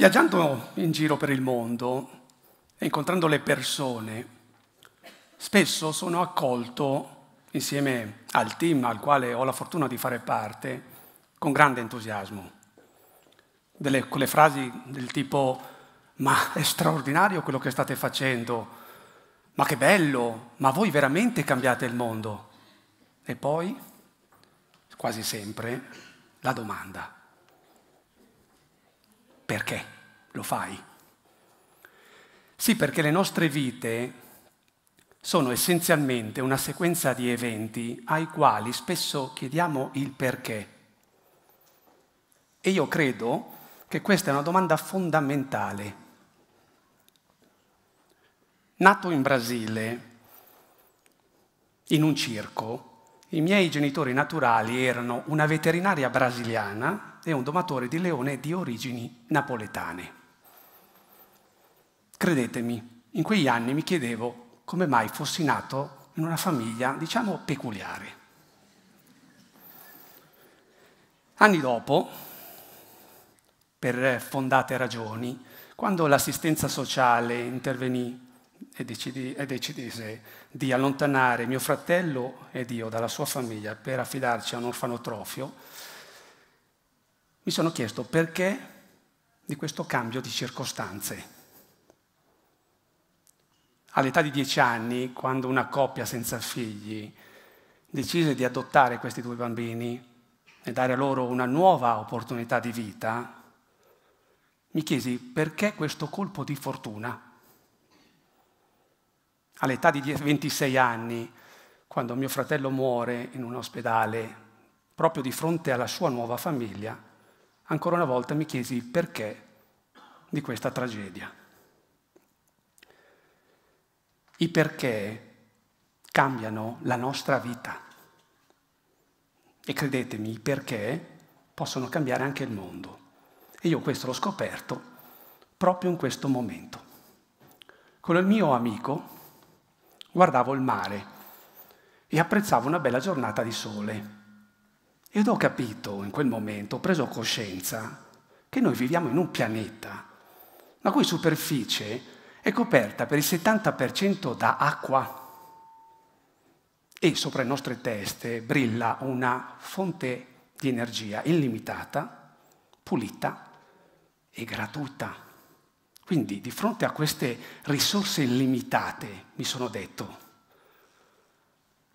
Viaggiando in giro per il mondo e incontrando le persone, spesso sono accolto insieme al team al quale ho la fortuna di fare parte con grande entusiasmo. Delle, quelle frasi del tipo ma è straordinario quello che state facendo, ma che bello, ma voi veramente cambiate il mondo. E poi, quasi sempre, la domanda perché lo fai? Sì, perché le nostre vite sono essenzialmente una sequenza di eventi ai quali spesso chiediamo il perché. E io credo che questa è una domanda fondamentale. Nato in Brasile, in un circo, i miei genitori naturali erano una veterinaria brasiliana è un domatore di leone di origini napoletane. Credetemi, in quegli anni mi chiedevo come mai fossi nato in una famiglia, diciamo, peculiare. Anni dopo, per fondate ragioni, quando l'assistenza sociale intervenì e, decidi, e, decidese di allontanare mio fratello ed io dalla sua famiglia per affidarci a un orfanotrofio, mi sono chiesto perché di questo cambio di circostanze. All'età di dieci anni, quando una coppia senza figli decise di adottare questi due bambini e dare loro una nuova opportunità di vita, mi chiesi perché questo colpo di fortuna. All'età di 26 anni, quando mio fratello muore in un ospedale, proprio di fronte alla sua nuova famiglia, ancora una volta mi chiesi il perché di questa tragedia. I perché cambiano la nostra vita. E credetemi, i perché possono cambiare anche il mondo. E io questo l'ho scoperto proprio in questo momento. Con il mio amico guardavo il mare e apprezzavo una bella giornata di sole ed ho capito in quel momento, ho preso coscienza che noi viviamo in un pianeta la cui superficie è coperta per il 70% da acqua e sopra le nostre teste brilla una fonte di energia illimitata, pulita e gratuita. Quindi di fronte a queste risorse illimitate mi sono detto,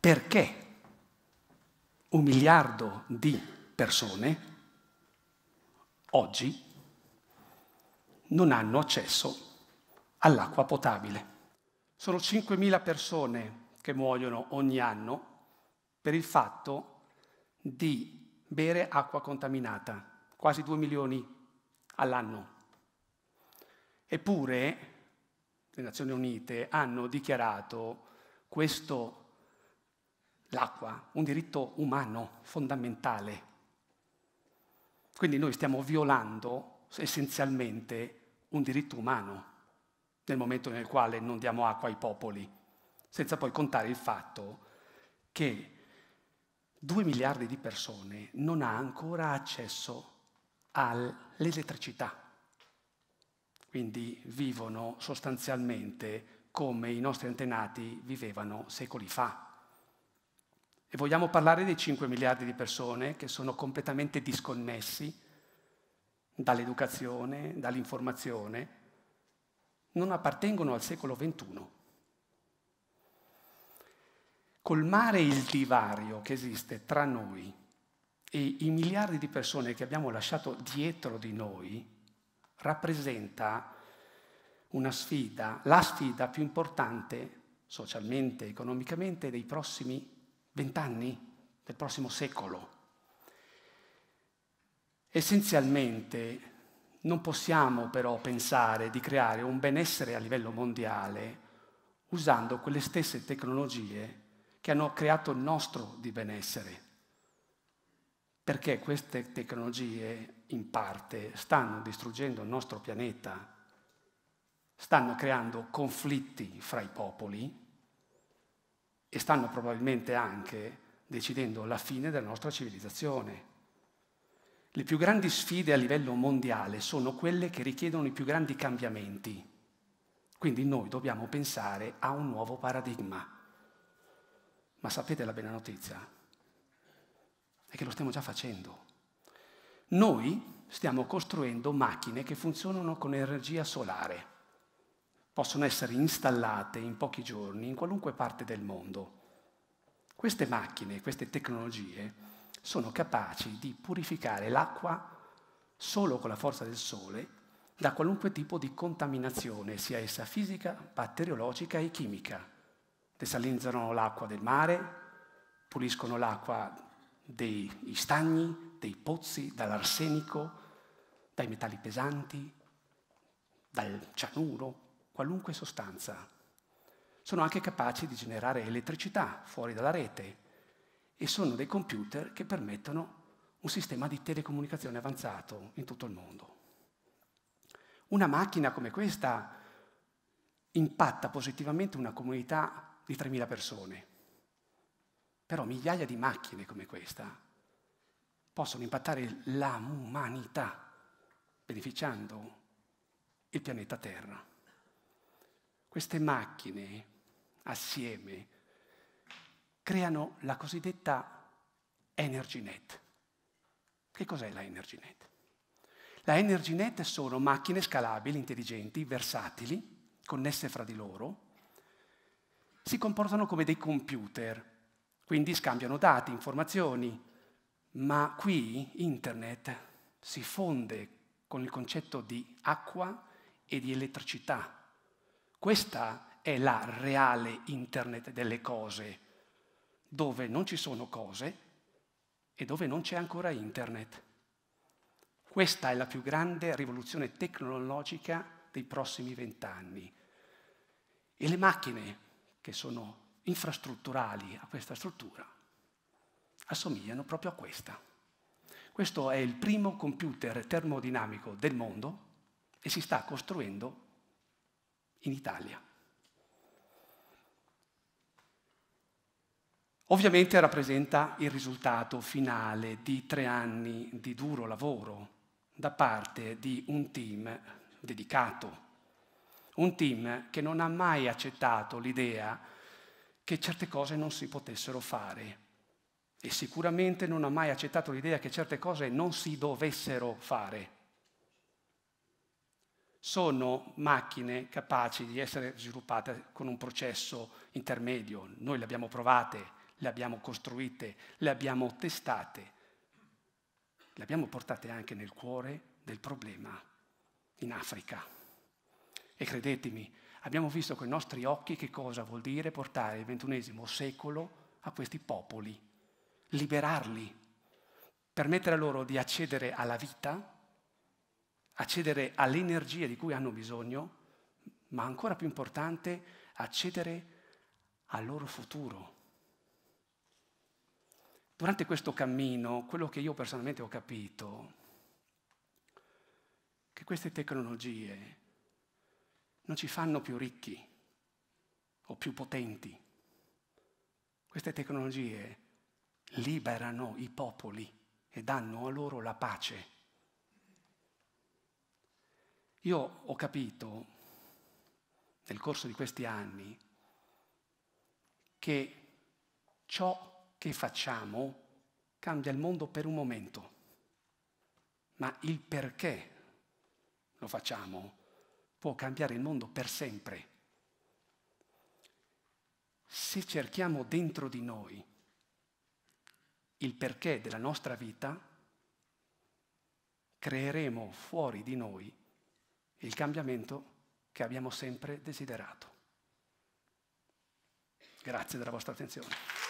perché un miliardo di persone oggi non hanno accesso all'acqua potabile. Sono 5.000 persone che muoiono ogni anno per il fatto di bere acqua contaminata, quasi 2 milioni all'anno. Eppure le Nazioni Unite hanno dichiarato questo l'acqua, un diritto umano fondamentale. Quindi noi stiamo violando essenzialmente un diritto umano nel momento nel quale non diamo acqua ai popoli, senza poi contare il fatto che 2 miliardi di persone non ha ancora accesso all'elettricità. Quindi vivono sostanzialmente come i nostri antenati vivevano secoli fa. E vogliamo parlare dei 5 miliardi di persone che sono completamente disconnessi dall'educazione, dall'informazione, non appartengono al secolo XXI. Colmare il divario che esiste tra noi e i miliardi di persone che abbiamo lasciato dietro di noi rappresenta una sfida, la sfida più importante socialmente, economicamente dei prossimi vent'anni del prossimo secolo. Essenzialmente non possiamo però pensare di creare un benessere a livello mondiale usando quelle stesse tecnologie che hanno creato il nostro di benessere, perché queste tecnologie in parte stanno distruggendo il nostro pianeta, stanno creando conflitti fra i popoli e stanno probabilmente anche decidendo la fine della nostra civilizzazione. Le più grandi sfide a livello mondiale sono quelle che richiedono i più grandi cambiamenti. Quindi noi dobbiamo pensare a un nuovo paradigma. Ma sapete la bella notizia? È che lo stiamo già facendo. Noi stiamo costruendo macchine che funzionano con energia solare possono essere installate in pochi giorni in qualunque parte del mondo. Queste macchine, queste tecnologie sono capaci di purificare l'acqua solo con la forza del sole da qualunque tipo di contaminazione, sia essa fisica, batteriologica e chimica. Desalinizano l'acqua del mare, puliscono l'acqua dei stagni, dei pozzi, dall'arsenico, dai metalli pesanti, dal cianuro, qualunque sostanza. Sono anche capaci di generare elettricità fuori dalla rete e sono dei computer che permettono un sistema di telecomunicazione avanzato in tutto il mondo. Una macchina come questa impatta positivamente una comunità di 3.000 persone, però migliaia di macchine come questa possono impattare l'umanità, beneficiando il pianeta Terra. Queste macchine assieme creano la cosiddetta Energy Net. Che cos'è la Energy Net? La Energy Net sono macchine scalabili, intelligenti, versatili, connesse fra di loro, si comportano come dei computer, quindi scambiano dati, informazioni, ma qui internet si fonde con il concetto di acqua e di elettricità questa è la reale internet delle cose, dove non ci sono cose e dove non c'è ancora internet. Questa è la più grande rivoluzione tecnologica dei prossimi vent'anni. E le macchine, che sono infrastrutturali a questa struttura, assomigliano proprio a questa. Questo è il primo computer termodinamico del mondo e si sta costruendo in Italia. Ovviamente rappresenta il risultato finale di tre anni di duro lavoro da parte di un team dedicato, un team che non ha mai accettato l'idea che certe cose non si potessero fare e sicuramente non ha mai accettato l'idea che certe cose non si dovessero fare sono macchine capaci di essere sviluppate con un processo intermedio. Noi le abbiamo provate, le abbiamo costruite, le abbiamo testate, le abbiamo portate anche nel cuore del problema in Africa. E credetemi, abbiamo visto con i nostri occhi che cosa vuol dire portare il XXI secolo a questi popoli, liberarli, permettere loro di accedere alla vita accedere all'energia di cui hanno bisogno, ma ancora più importante, accedere al loro futuro. Durante questo cammino, quello che io personalmente ho capito, che queste tecnologie non ci fanno più ricchi o più potenti. Queste tecnologie liberano i popoli e danno a loro la pace. Io ho capito nel corso di questi anni che ciò che facciamo cambia il mondo per un momento, ma il perché lo facciamo può cambiare il mondo per sempre. Se cerchiamo dentro di noi il perché della nostra vita, creeremo fuori di noi il cambiamento che abbiamo sempre desiderato. Grazie della vostra attenzione.